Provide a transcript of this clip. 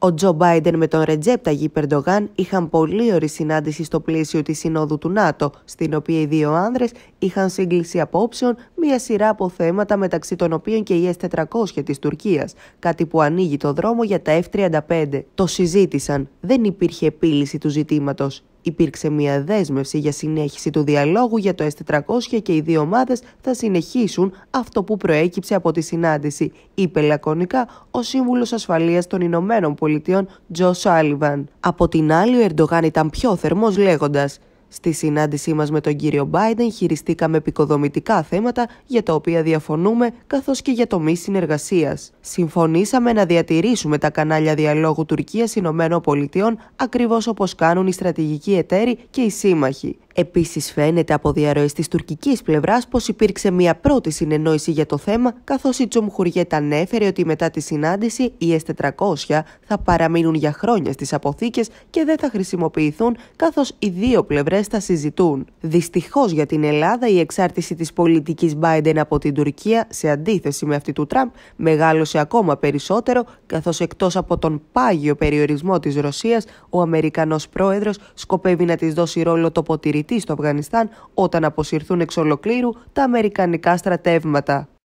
Ο Τζο Μπάιντεν με τον Ρετζέπτα Γι Περντογάν είχαν πολύ ωρή συνάντηση στο πλαίσιο της Συνόδου του ΝΑΤΟ, στην οποία οι δύο άνδρες είχαν σύγκληση απόψεων μια σειρά από θέματα μεταξύ των οποίων και η S-400 της Τουρκίας, κάτι που ανοίγει το δρόμο για τα F-35. Το συζήτησαν, δεν υπήρχε επίλυση του ζητήματος. Υπήρξε μια δέσμευση για συνέχιση του διαλόγου για το S400 και οι δύο ομάδες θα συνεχίσουν αυτό που προέκυψε από τη συνάντηση, είπε λακωνικά ο Σύμβουλος ασφαλείας των Ηνωμένων Πολιτειών Τζο Σάλιβαν. Από την άλλη, ο Ερντογάν ήταν πιο θερμός λέγοντας. Στη συνάντησή μας με τον κύριο Μπάιντεν χειριστήκαμε επικοδομητικά θέματα για τα οποία διαφωνούμε καθώς και για τομεί συνεργασίας. Συμφωνήσαμε να διατηρήσουμε τα κανάλια διαλόγου Τουρκίας-ΗΠΑ ακριβώς όπως κάνουν οι στρατηγικοί εταίροι και οι σύμμαχοι. Επίσης, φαίνεται από διαρροές της τουρκικής πλευράς πως υπήρξε μια πρώτη συνεννόηση για το θέμα, καθώς η Χουριέτα ανέφερε ότι μετά τη συνάντηση οι S400 θα παραμείνουν για χρόνια στις αποθήκες και δεν θα χρησιμοποιηθούν, καθώς οι δύο πλευρές θα συζητούν. Δυστυχώς για την Ελλάδα η εξάρτηση της πολιτικής Biden από την Τουρκία, σε αντίθεση με αυτή του Τραμπ, μεγάλωσε ακόμα περισσότερο, καθώς εκτός από τον πάγιο περιορισμό της Ρωσίας ο Αμερικανός πρόεδρος σκοπεύει να της δώσει ρόλο τοποτηρητή στο Αφγανιστάν όταν αποσυρθούν εξ ολοκλήρου τα αμερικανικά στρατεύματα.